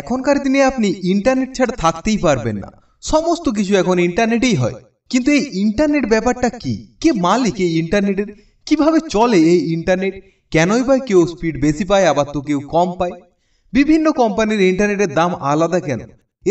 এখনকার দিনে আপনি ইন্টারনেট ছাড়া থাকতেই পারবেন না সমস্ত কিছু এখন ইন্টারনেটেই হয় কিন্তু এই ইন্টারনেট ব্যাপারটা কি কে মালিক এই ইন্টারনেটের কিভাবে চলে এই ইন্টারনেট কেনই বা কেউ স্পিড বেশি পায় আবার তো কেউ কম পায় বিভিন্ন কোম্পানির ইন্টারনেটের দাম আলাদা কেন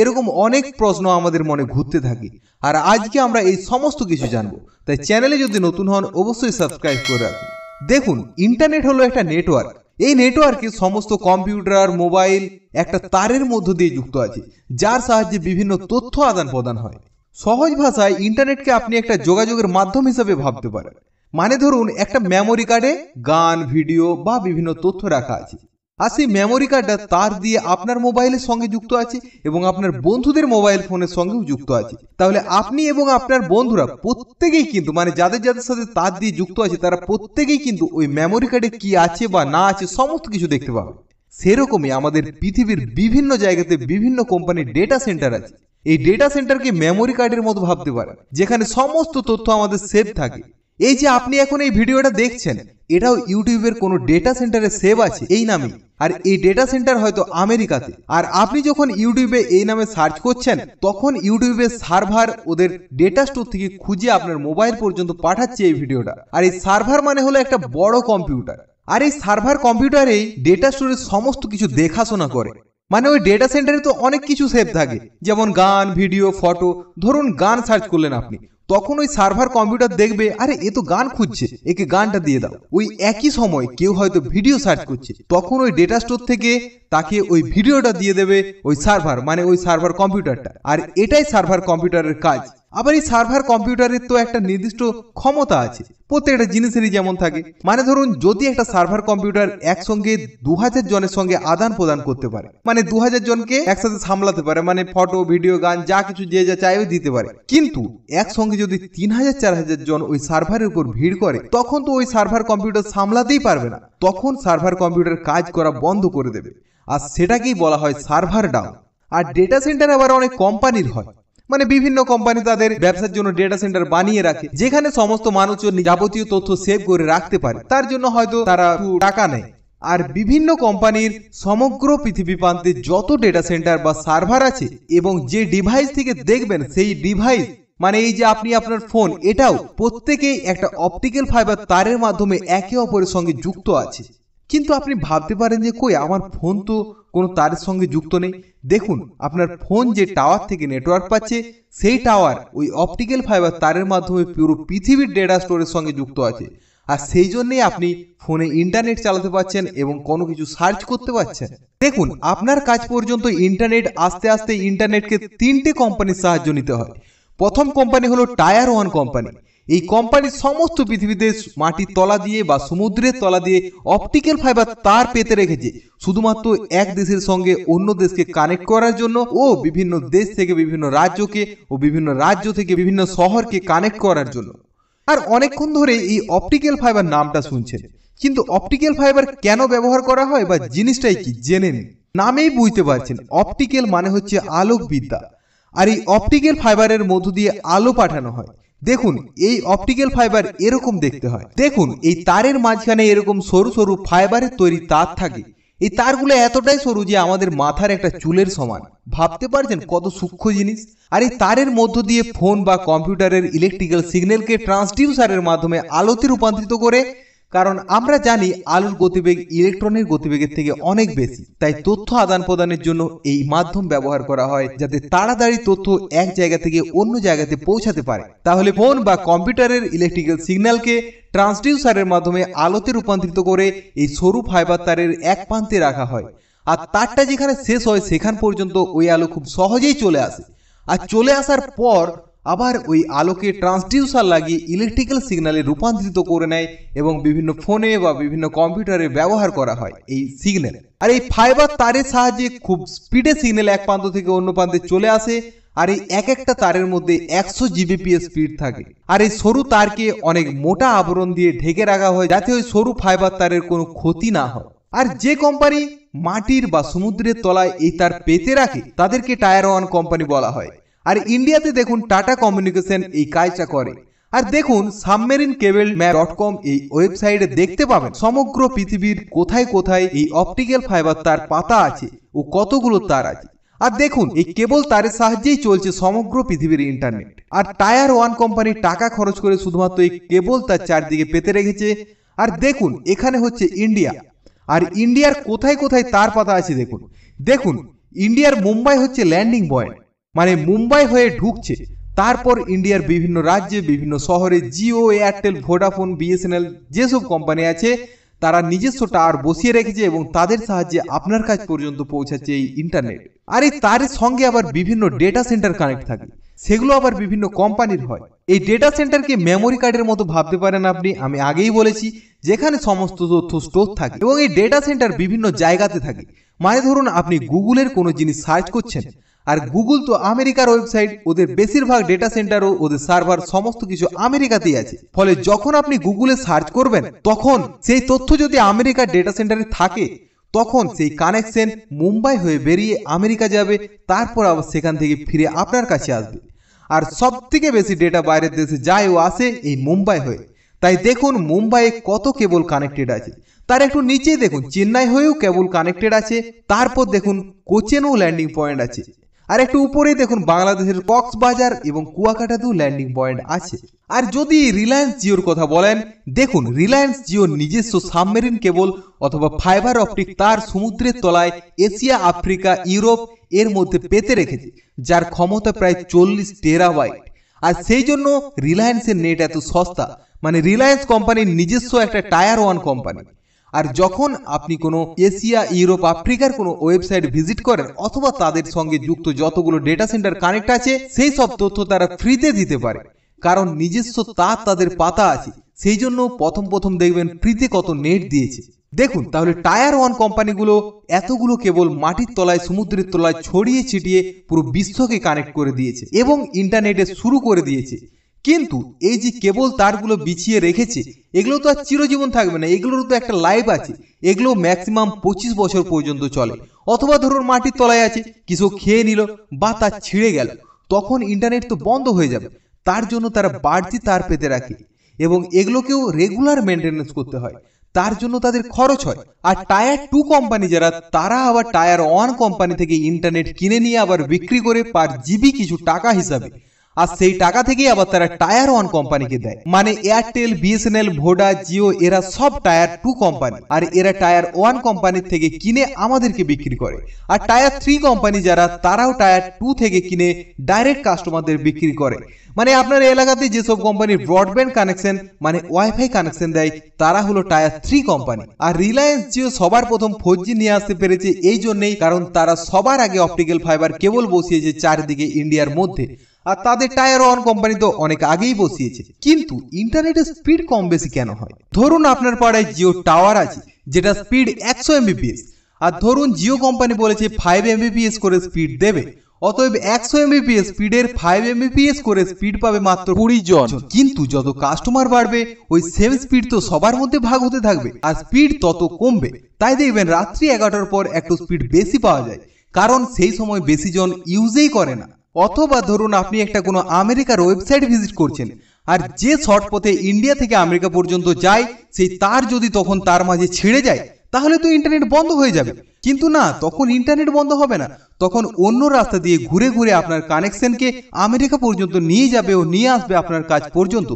এরকম অনেক প্রশ্ন আমাদের মনে ঘুরতে থাকে আর আজকে আমরা এই সমস্ত কিছু জানবো তাই চ্যানেলে যদি নতুন হন অবশ্যই সাবস্ক্রাইব করে রাখুন দেখুন ইন্টারনেট হলো একটা নেটওয়ার্ক এই নেটওয়ার্কে সমস্ত কম্পিউটার মোবাইল একটা তারের মধ্য দিয়ে যুক্ত আছে যার সাহায্যে বিভিন্ন তথ্য আদান প্রদান হয় সহজ ভাষায় ইন্টারনেটকে আপনি একটা যোগাযোগের মাধ্যম হিসেবে ভাবতে পারেন মানে ধরুন একটা মেমোরি কার্ডে গান ভিডিও বা বিভিন্ন তথ্য রাখা আছে আর সেই মেমোরি কার্ডটা তার দিয়ে আপনার মোবাইলের সঙ্গে যুক্ত আছে এবং আপনার বন্ধুদের মোবাইল ফোনের সঙ্গেও যুক্ত আছে তাহলে আপনি এবং আপনার বন্ধুরা প্রত্যেকেই কিন্তু মানে যাদের যাদের সাথে তার দিয়ে যুক্ত আছে তারা প্রত্যেকেই কিন্তু ওই মেমোরি কার্ডে কি আছে বা না আছে সমস্ত কিছু দেখতে পাবে সেরকমই আমাদের পৃথিবীর বিভিন্ন জায়গাতে বিভিন্ন কোম্পানির ডেটা সেন্টার আছে এই ডেটা সেন্টারকে মেমোরি কার্ডের মতো ভাবতে পারেন যেখানে সমস্ত তথ্য আমাদের সেভ থাকে এই যে আপনি এখন এই ভিডিওটা দেখছেন এটাও ইউটিউবের কোনো ডেটা সেন্টারে সেভ আছে এই নামে আর এই ডেটা সেন্টার হয়তো আমেরিকাতে আর আপনি যখন ইউটিউবে এই নামে সার্চ করছেন তখন ইউটিউবের সার্ভার ওদের ডেটা স্টোর থেকে খুঁজে আপনার মোবাইল পর্যন্ত পাঠাচ্ছে এই ভিডিওটা আর এই সার্ভার মানে হলো একটা বড় কম্পিউটার আর এই সার্ভার কম্পিউটারেই ডেটা স্টোরের সমস্ত কিছু দেখাশোনা করে মানে ওই ডেটা সেন্টারে তো অনেক কিছু সেভ থাকে যেমন গান ভিডিও ফটো ধরুন গান সার্চ করলেন আপনি তখন ওই সার্ভার কম্পিউটার দেখবে আরে এ তো গান খুঁজছে একে গানটা দিয়ে দাও ওই একই সময় কেউ হয়তো ভিডিও সার্চ করছে তখন ওই ডেটা স্টোর থেকে তাকে ওই ভিডিওটা দিয়ে দেবে ওই সার্ভার মানে ওই সার্ভার কম্পিউটারটা আর এটাই সার্ভার কম্পিউটারের কাজ আবার এই সার্ভার কম্পিউটারের তো একটা নির্দিষ্ট ক্ষমতা আছে প্রত্যেকটা জিনিসেরই যেমন থাকে মানে ধরুন যদি একটা সার্ভার কম্পিউটার একসঙ্গে দু হাজার জনের সঙ্গে আদান প্রদান করতে পারে মানে দু হাজার জনকে একসাথে সামলাতে পারে মানে ফটো ভিডিও গান যা কিছু যে যা চাইবে দিতে পারে কিন্তু একসঙ্গে যদি তিন হাজার চার হাজার জন ওই সার্ভারের উপর ভিড় করে তখন তো ওই সার্ভার কম্পিউটার সামলাতেই পারবে না তখন সার্ভার কম্পিউটার কাজ করা বন্ধ করে দেবে আর সেটাকেই বলা হয় সার্ভার ডাউন আর ডেটা সেন্টার আবার অনেক কোম্পানির হয় মানে বিভিন্ন কোম্পানি তাদের ব্যবসার জন্য ডেটা সেন্টার বানিয়ে রাখে যেখানে সমস্ত মানুষজন যাবতীয় তথ্য সেভ করে রাখতে পারে তার জন্য হয়তো তারা টাকা নেয় আর বিভিন্ন কোম্পানির সমগ্র পৃথিবী প্রান্তে যত ডেটা সেন্টার বা সার্ভার আছে এবং যে ডিভাইস থেকে দেখবেন সেই ডিভাইস মানে এই যে আপনি আপনার ফোন এটাও প্রত্যেকেই একটা অপটিক্যাল ফাইবার তারের মাধ্যমে একে অপরের সঙ্গে যুক্ত আছে কিন্তু আপনি ভাবতে পারেন যে কই আমার ফোন তো কোনো তারের সঙ্গে যুক্ত নেই দেখুন আপনার ফোন যে টাওয়ার থেকে নেটওয়ার্ক পাচ্ছে সেই টাওয়ার ওই অপটিক্যাল ফাইবার তারের মাধ্যমে পুরো পৃথিবীর ডেটা স্টোরের সঙ্গে যুক্ত আছে আর সেই জন্যেই আপনি ফোনে ইন্টারনেট চালাতে পারছেন এবং কোনো কিছু সার্চ করতে পারছেন দেখুন আপনার কাজ পর্যন্ত ইন্টারনেট আস্তে আস্তে ইন্টারনেটকে তিনটে কোম্পানির সাহায্য নিতে হয় প্রথম কোম্পানি হলো টায়ার ওয়ান কোম্পানি এই কোম্পানি সমস্ত পৃথিবীতে মাটির তলা দিয়ে বা সমুদ্রের তলা দিয়ে অপটিক্যাল ফাইবার তার পেতে রেখেছে শুধুমাত্র এক দেশের সঙ্গে অন্য দেশকে কানেক্ট করার জন্য ও বিভিন্ন দেশ থেকে বিভিন্ন রাজ্যকে ও বিভিন্ন রাজ্য থেকে বিভিন্ন শহরকে কানেক্ট করার জন্য আর অনেকক্ষণ ধরে এই অপটিক্যাল ফাইবার নামটা শুনছেন কিন্তু অপটিক্যাল ফাইবার কেন ব্যবহার করা হয় বা জিনিসটাই কি জেনে নিন নামেই বুঝতে পারছেন অপটিক্যাল মানে হচ্ছে আলোকবিদ্যা আর এই অপটিক্যাল ফাইবারের মধ্য দিয়ে আলো পাঠানো হয় দেখুন এই অপটিক্যাল ফাইবার এরকম দেখতে হয় দেখুন এই তারের মাঝখানে এরকম সরু সরু ফাইবারের তৈরি তার থাকে এই তারগুলো এতটাই সরু যে আমাদের মাথার একটা চুলের সমান ভাবতে পারছেন কত সূক্ষ্ম জিনিস আর এই তারের মধ্য দিয়ে ফোন বা কম্পিউটারের ইলেকট্রিক্যাল সিগন্যালকে ট্রান্সডিউসারের মাধ্যমে আলোতে রূপান্তরিত করে কারণ আমরা জানি আলোর গতিবেগ ইলেকট্রনের গতিবেগের থেকে অনেক বেশি তাই তথ্য আদান প্রদানের জন্য এই মাধ্যম ব্যবহার করা হয় যাতে তাড়াতাড়ি তথ্য এক জায়গা থেকে অন্য জায়গাতে পৌঁছাতে পারে তাহলে ফোন বা কম্পিউটারের ইলেকট্রিক্যাল সিগন্যালকে ট্রান্সডিউসারের মাধ্যমে আলোতে রূপান্তরিত করে এই সরু ফাইবার তারের এক প্রান্তে রাখা হয় আর তারটা যেখানে শেষ হয় সেখান পর্যন্ত ওই আলো খুব সহজেই চলে আসে আর চলে আসার পর আবার ওই আলোকে ট্রান্সডিউসার লাগিয়ে ইলেকট্রিক্যাল সিগনালে রূপান্তরিত করে নেয় এবং বিভিন্ন ফোনে বা বিভিন্ন কম্পিউটারে ব্যবহার করা হয় এই সিগন্যাল আর এই ফাইবার তারের সাহায্যে খুব স্পিডে সিগন্যাল এক প্রান্ত থেকে অন্য প্রান্তে চলে আসে আর এই এক একটা তারের মধ্যে একশো জিবিপি স্পিড থাকে আর এই সরু তারকে অনেক মোটা আবরণ দিয়ে ঢেকে রাখা হয় যাতে ওই সরু ফাইবার তারের কোনো ক্ষতি না হয় আর যে কোম্পানি মাটির বা সমুদ্রের তলায় এই তার পেতে রাখে তাদেরকে টায়ার ওয়ান কোম্পানি বলা হয় আর ইন্ডিয়াতে দেখুন টাটা কমিউনিকেশন এই কাজটা করে আর দেখুন submarine cable map dot com এই ওয়েবসাইটে দেখতে পাবেন সমগ্র পৃথিবীর কোথায় কোথায় এই অপটিক্যাল ফাইবার তার পাতা আছে ও কতগুলো তার আছে আর দেখুন এই কেবল তারের সাহায্যেই চলছে সমগ্র পৃথিবীর ইন্টারনেট আর টায়ার ওয়ান কোম্পানি টাকা খরচ করে শুধুমাত্র এই কেবল তার চারদিকে পেতে রেখেছে আর দেখুন এখানে হচ্ছে ইন্ডিয়া আর ইন্ডিয়ার কোথায় কোথায় তার পাতা আছে দেখুন দেখুন ইন্ডিয়ার মুম্বাই হচ্ছে ল্যান্ডিং পয়েন্ট মানে মুম্বাই হয়ে ঢুকছে তারপর ইন্ডিয়ার বিভিন্ন রাজ্যে বিভিন্ন শহরে জিও এয়ারটেল ভোডাফোন বিএসএনএল যেসব কোম্পানি আছে তারা নিজস্ব টাওয়ার বসিয়ে রেখেছে এবং তাদের সাহায্যে আপনার কাজ পর্যন্ত পৌঁছাচ্ছে এই ইন্টারনেট আর এই তার সঙ্গে আবার বিভিন্ন ডেটা সেন্টার কানেক্ট থাকে সেগুলো আবার বিভিন্ন কোম্পানির হয় এই ডেটা সেন্টারকে মেমোরি কার্ডের মতো ভাবতে পারেন আপনি আমি আগেই বলেছি যেখানে সমস্ত তথ্য স্টোর থাকে এবং এই ডেটা সেন্টার বিভিন্ন জায়গাতে থাকে মানে ধরুন আপনি গুগলের কোনো জিনিস সার্চ করছেন আর গুগল তো আমেরিকার ওয়েবসাইট ওদের বেশিরভাগ ডেটা ও ওদের সার্ভার সমস্ত কিছু আমেরিকাতেই আছে ফলে যখন আপনি গুগলে সার্চ করবেন তখন সেই তথ্য যদি আমেরিকার ডেটা সেন্টারে থাকে তখন সেই কানেকশন মুম্বাই হয়ে বেরিয়ে আমেরিকা যাবে তারপর আবার সেখান থেকে ফিরে আপনার কাছে আসবে আর সব থেকে বেশি ডেটা বাইরের দেশে যায় ও আসে এই মুম্বাই হয়ে তাই দেখুন মুম্বাইয়ে কত কেবল কানেক্টেড আছে তার একটু নিচেই দেখুন চেন্নাই হয়েও কেবল কানেক্টেড আছে তারপর দেখুন কোচেনও ল্যান্ডিং পয়েন্ট আছে আর একটু উপরেই দেখুন বাংলাদেশের কক্সবাজার এবং কুয়াকাটাতেও ল্যান্ডিং পয়েন্ট আছে আর যদি রিলায়েন্স জিওর কথা বলেন দেখুন রিলায়েন্স জিওর নিজস্ব সাবমেরিন কেবল অথবা ফাইবার অপটিক তার সমুদ্রের তলায় এশিয়া আফ্রিকা ইউরোপ এর মধ্যে পেতে রেখেছে যার ক্ষমতা প্রায় চল্লিশ ওয়াইট আর সেই জন্য রিলায়েন্সের নেট এত সস্তা মানে রিলায়েন্স কোম্পানির নিজস্ব একটা টায়ার ওয়ান কোম্পানি আর যখন আপনি কোনো এশিয়া ইউরোপ আফ্রিকার কোনো ওয়েবসাইট ভিজিট করেন অথবা তাদের সঙ্গে যুক্ত যতগুলো ডেটা সেন্টার কানেক্ট আছে সেই সব তথ্য তারা ফ্রিতে দিতে পারে কারণ নিজস্ব তার তাদের পাতা আছে সেই জন্য প্রথম প্রথম দেখবেন ফ্রিতে কত নেট দিয়েছে দেখুন তাহলে টায়ার ওয়ান কোম্পানিগুলো এতগুলো কেবল মাটির তলায় সমুদ্রের তলায় ছড়িয়ে ছিটিয়ে পুরো বিশ্বকে কানেক্ট করে দিয়েছে এবং ইন্টারনেটে শুরু করে দিয়েছে কিন্তু এই যে কেবল তারগুলো বিছিয়ে রেখেছে এগুলো তো আর চিরজীবন থাকবে না এগুলোরও তো একটা লাইফ আছে এগুলো ম্যাক্সিমাম পঁচিশ বছর পর্যন্ত চলে অথবা ধরুন মাটির তলায় আছে কিছু খেয়ে নিল বা তা ছিঁড়ে গেল তখন ইন্টারনেট তো বন্ধ হয়ে যাবে তার জন্য তারা বাড়তি তার পেতে রাখে এবং এগুলোকেও রেগুলার মেনটেন্যান্স করতে হয় তার জন্য তাদের খরচ হয় আর টায়ার টু কোম্পানি যারা তারা আবার টায়ার ওয়ান কোম্পানি থেকে ইন্টারনেট কিনে নিয়ে আবার বিক্রি করে পার জিবি কিছু টাকা হিসাবে আর সেই টাকা থেকেই আবার তারা টায়ার ওয়ান কোম্পানিকে দেয় মানে এয়ারটেল বিএসএনএল ভোডা জিও এরা সব টায়ার টু কোম্পানি আর এরা টায়ার ওয়ান কোম্পানির থেকে কিনে আমাদেরকে বিক্রি করে আর টায়ার থ্রি কোম্পানি যারা তারাও টায়ার টু থেকে কিনে ডাইরেক্ট কাস্টমারদের বিক্রি করে মানে আপনার এলাকাতে যেসব কোম্পানি ব্রডব্যান্ড কানেকশন মানে ওয়াইফাই কানেকশন দেয় তারা হলো টায়ার থ্রি কোম্পানি আর রিলায়েন্স জিও সবার প্রথম ফোর জি নিয়ে আসতে পেরেছে এই জন্যেই কারণ তারা সবার আগে অপটিক্যাল ফাইবার কেবল বসিয়েছে চারিদিকে ইন্ডিয়ার মধ্যে আর তাদের টায়ার ওয়ান কোম্পানি তো অনেক আগেই বসিয়েছে কিন্তু ইন্টারনেটের স্পিড কম বেশি কেন হয় ধরুন আপনার পাড়ায় জিও টাওয়ার আছে যেটা স্পিড একশো এমবিপিএস আর ধরুন জিও কোম্পানি বলেছে ফাইভ এমবিপিএস করে স্পিড দেবে অতএব একশো এমবিপিএস স্পিডের ফাইভ এমবিপিএস করে স্পিড পাবে মাত্র কুড়ি জন কিন্তু যত কাস্টমার বাড়বে ওই সেম স্পিড তো সবার মধ্যে ভাগ হতে থাকবে আর স্পিড তত কমবে তাই দেখবেন রাত্রি এগারোটার পর একটু স্পিড বেশি পাওয়া যায় কারণ সেই সময় বেশি জন ইউজেই করে না অথবা ধরুন আপনি একটা কোনো আমেরিকার ওয়েবসাইট ভিজিট করছেন আর যে শর্ট ইন্ডিয়া থেকে আমেরিকা পর্যন্ত যায় সেই তার যদি তখন তার মাঝে ছিঁড়ে যায় তাহলে তো ইন্টারনেট বন্ধ হয়ে যাবে কিন্তু না তখন ইন্টারনেট বন্ধ হবে না তখন অন্য রাস্তা দিয়ে ঘুরে ঘুরে আপনার কানেকশনকে আমেরিকা পর্যন্ত নিয়ে যাবে ও নিয়ে আসবে আপনার কাজ পর্যন্ত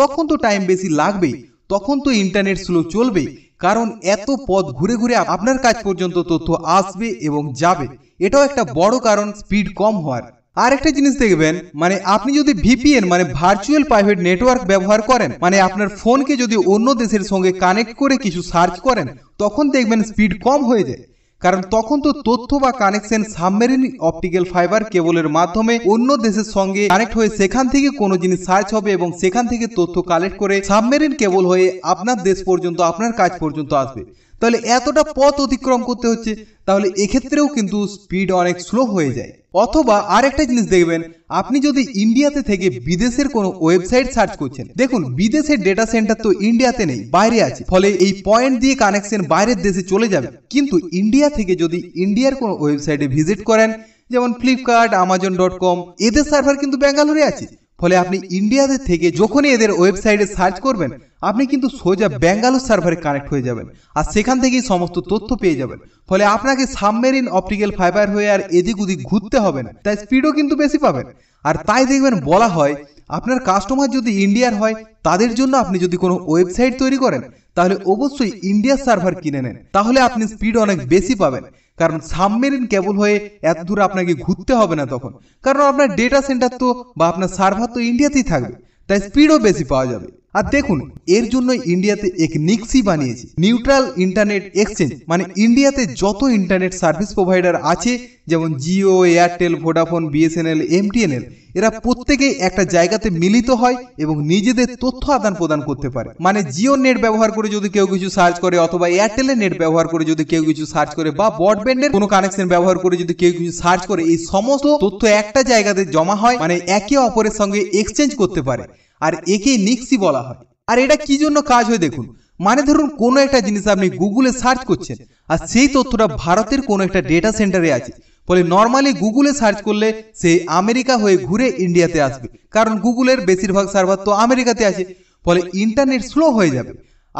তখন তো টাইম বেশি লাগবেই তখন তো ইন্টারনেট স্লো চলবেই কারণ এত পথ ঘুরে ঘুরে আপনার কাজ পর্যন্ত তথ্য আসবে এবং যাবে এটাও একটা বড় কারণ স্পিড কম হওয়ার আর একটা জিনিস দেখবেন মানে আপনি যদি ভিপিএন মানে ভার্চুয়াল প্রাইভেট নেটওয়ার্ক ব্যবহার করেন মানে আপনার ফোনকে যদি অন্য দেশের সঙ্গে কানেক্ট করে কিছু সার্চ করেন তখন দেখবেন স্পিড কম হয়ে যায় কারণ তখন তো তথ্য বা কানেকশন সাবমেরিন অপটিক্যাল ফাইবার কেবলের মাধ্যমে অন্য দেশের সঙ্গে কানেক্ট হয়ে সেখান থেকে কোনো জিনিস সার্চ হবে এবং সেখান থেকে তথ্য কালেক্ট করে সাবমেরিন কেবল হয়ে আপনার দেশ পর্যন্ত আপনার কাজ পর্যন্ত আসবে তাহলে এতটা পথ অতিক্রম করতে হচ্ছে তাহলে এক্ষেত্রেও কিন্তু স্পিড অনেক স্লো হয়ে যায় অথবা আরেকটা জিনিস দেখবেন আপনি যদি ইন্ডিয়াতে থেকে বিদেশের কোনো ওয়েবসাইট সার্চ করছেন দেখুন বিদেশের ডেটা সেন্টার তো ইন্ডিয়াতে নেই বাইরে আছে ফলে এই পয়েন্ট দিয়ে কানেকশন বাইরের দেশে চলে যাবে কিন্তু ইন্ডিয়া থেকে যদি ইন্ডিয়ার কোনো ওয়েবসাইটে ভিজিট করেন যেমন ফ্লিপকার্ট আমাজন ডট কম এদের সার্ভার কিন্তু ব্যাঙ্গালোরে আছে ফলে আপনি ইন্ডিয়াদের থেকে যখনই এদের ওয়েবসাইটে সার্চ করবেন আপনি কিন্তু সোজা ব্যাঙ্গালোর সার্ভারে কানেক্ট হয়ে যাবেন আর সেখান থেকেই সমস্ত তথ্য পেয়ে যাবেন ফলে আপনাকে সাবমেরিন অপটিক্যাল ফাইবার হয়ে আর এদিক ওদিক ঘুরতে হবে না তাই স্পিডও কিন্তু বেশি পাবেন আর তাই দেখবেন বলা হয় আপনার কাস্টমার যদি ইন্ডিয়ার হয় তাদের জন্য আপনি যদি কোনো ওয়েবসাইট তৈরি করেন তাহলে অবশ্যই ইন্ডিয়ার সার্ভার কিনে নেন তাহলে আপনি স্পিড অনেক বেশি পাবেন কারণ সাবমেরিন কেবল হয়ে এত দূর আপনাকে ঘুরতে হবে না তখন কারণ আপনার ডেটা সেন্টার তো বা আপনার সার্ভার তো ইন্ডিয়াতেই থাকবে তাই স্পিডও বেশি পাওয়া যাবে আর দেখুন এর জন্য ইন্ডিয়াতে এক নিক্সি বানিয়েছে নিউট্রাল ইন্টারনেট এক্সচেঞ্জ মানে ইন্ডিয়াতে যত ইন্টারনেট সার্ভিস প্রোভাইডার আছে যেমন Jio Airtel Vodafone BSNL MTNL এরা প্রত্যেকেই একটা জায়গাতে মিলিত হয় এবং নিজেদের তথ্য আদান প্রদান করতে পারে মানে জিও নেট ব্যবহার করে যদি কেউ কিছু সার্চ করে অথবা এয়ারটেলের নেট ব্যবহার করে যদি কেউ কিছু সার্চ করে বা ব্রডব্যান্ডের কোনো কানেকশন ব্যবহার করে যদি কেউ কিছু সার্চ করে এই সমস্ত তথ্য একটা জায়গাতে জমা হয় মানে একে অপরের সঙ্গে এক্সচেঞ্জ করতে পারে আর একেই নিক্সি বলা হয় আর এটা কি জন্য কাজ হয় দেখুন মানে ধরুন কোনো একটা জিনিস আপনি গুগলে সার্চ করছেন আর সেই তথ্যটা ভারতের কোনো একটা ডেটা সেন্টারে আছে ফলে নর্মালি গুগলে সার্চ করলে সেই আমেরিকা হয়ে ঘুরে ইন্ডিয়াতে আসবে কারণ গুগলের বেশিরভাগ সার্ভার তো আমেরিকাতে আছে ফলে ইন্টারনেট স্লো হয়ে যাবে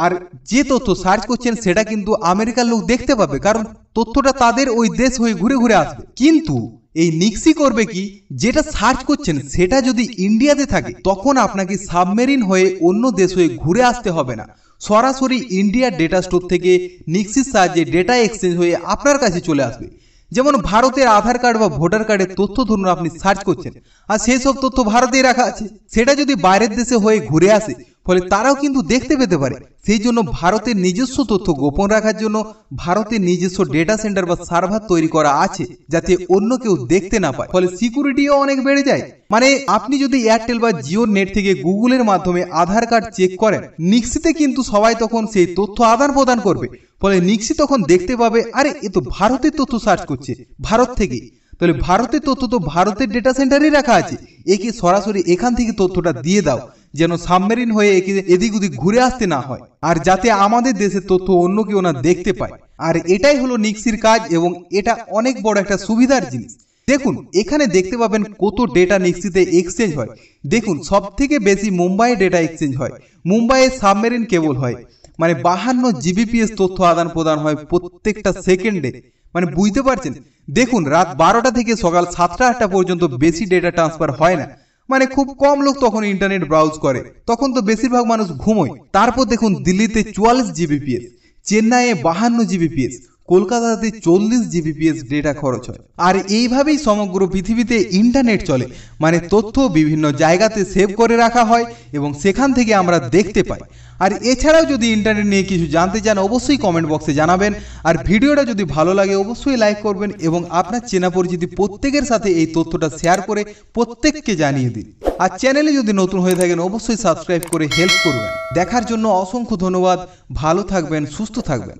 আর যে তথ্য সার্চ করছেন সেটা কিন্তু আমেরিকার লোক দেখতে পাবে কারণ তথ্যটা তাদের ওই দেশ হয়ে ঘুরে ঘুরে আসবে কিন্তু এই নিক্সি করবে কি যেটা সার্চ করছেন সেটা যদি ইন্ডিয়াতে থাকে তখন আপনাকে সাবমেরিন হয়ে অন্য দেশ হয়ে ঘুরে আসতে হবে না সরাসরি ইন্ডিয়া ডেটা স্টোর থেকে নিক্সির সাহায্যে ডেটা এক্সচেঞ্জ হয়ে আপনার কাছে চলে আসবে যেমন ভারতের আধার কার্ড বা ভোটার কার্ডের তথ্য ধরুন আপনি সার্চ করছেন আর সেই সব তথ্য ভারতেই রাখা আছে সেটা যদি বাইরের দেশে হয়ে ঘুরে আসে ফলে তারাও কিন্তু দেখতে পেতে পারে সেই জন্য ভারতের নিজস্ব তথ্য গোপন রাখার জন্য ভারতের নিজস্ব ডেটা সেন্টার বা সার্ভার তৈরি করা আছে যাতে অন্য কেউ দেখতে না পায় ফলে সিকিউরিটিও অনেক বেড়ে যায় মানে আপনি যদি এয়ারটেল বা জিওর নেট থেকে গুগলের মাধ্যমে আধার কার্ড চেক করেন নিক্সিতে কিন্তু সবাই তখন সেই তথ্য আদান প্রদান করবে ফলে নিক্সি তখন দেখতে পাবে আরে এ তো ভারতের তথ্য সার্চ করছে ভারত থেকে তাহলে ভারতের তথ্য তো ভারতের ডেটা সেন্টারেই রাখা আছে একে সরাসরি এখান থেকে তথ্যটা দিয়ে দাও যেন সাবমেরিন হয়ে একে এদিক ওদিক ঘুরে আসতে না হয় আর যাতে আমাদের দেশের তথ্য অন্য কেউ না দেখতে পায় আর এটাই হলো নিক্সির কাজ এবং এটা অনেক বড় একটা সুবিধার জিনিস দেখুন এখানে দেখতে পাবেন কত ডেটা নিক্সিতে এক্সচেঞ্জ হয় দেখুন সব থেকে বেশি মুম্বাই ডেটা এক্সচেঞ্জ হয় মুম্বাইয়ে সাবমেরিন কেবল হয় মানে বাহান্ন জিবিপিএস তথ্য আদান প্রদান হয় প্রত্যেকটা সেকেন্ডে মানে বুঝতে পারছেন দেখুন রাত বারোটা থেকে সকাল সাতটা আটটা পর্যন্ত বেশি ডেটা ট্রান্সফার হয় না মানে খুব কম লোক তখন ইন্টারনেট ব্রাউজ করে তখন তো বেশিরভাগ মানুষ ঘুমোয় তারপর দেখুন দিল্লিতে চুয়াল্লিশ জিবিপিএস চেন্নাইয়ে বাহান্ন জিবিপিএস কলকাতাতে চল্লিশ জিবিপিএস ডেটা খরচ হয় আর এইভাবেই সমগ্র পৃথিবীতে ইন্টারনেট চলে মানে তথ্য বিভিন্ন জায়গাতে সেভ করে রাখা হয় এবং সেখান থেকে আমরা দেখতে পাই আর এছাড়াও যদি ইন্টারনেট নিয়ে কিছু জানতে চান অবশ্যই কমেন্ট বক্সে জানাবেন আর ভিডিওটা যদি ভালো লাগে অবশ্যই লাইক করবেন এবং আপনার চেনা পরিচিতি প্রত্যেকের সাথে এই তথ্যটা শেয়ার করে প্রত্যেককে জানিয়ে দিন আর চ্যানেলে যদি নতুন হয়ে থাকেন অবশ্যই সাবস্ক্রাইব করে হেল্প করবেন দেখার জন্য অসংখ্য ধন্যবাদ ভালো থাকবেন সুস্থ থাকবেন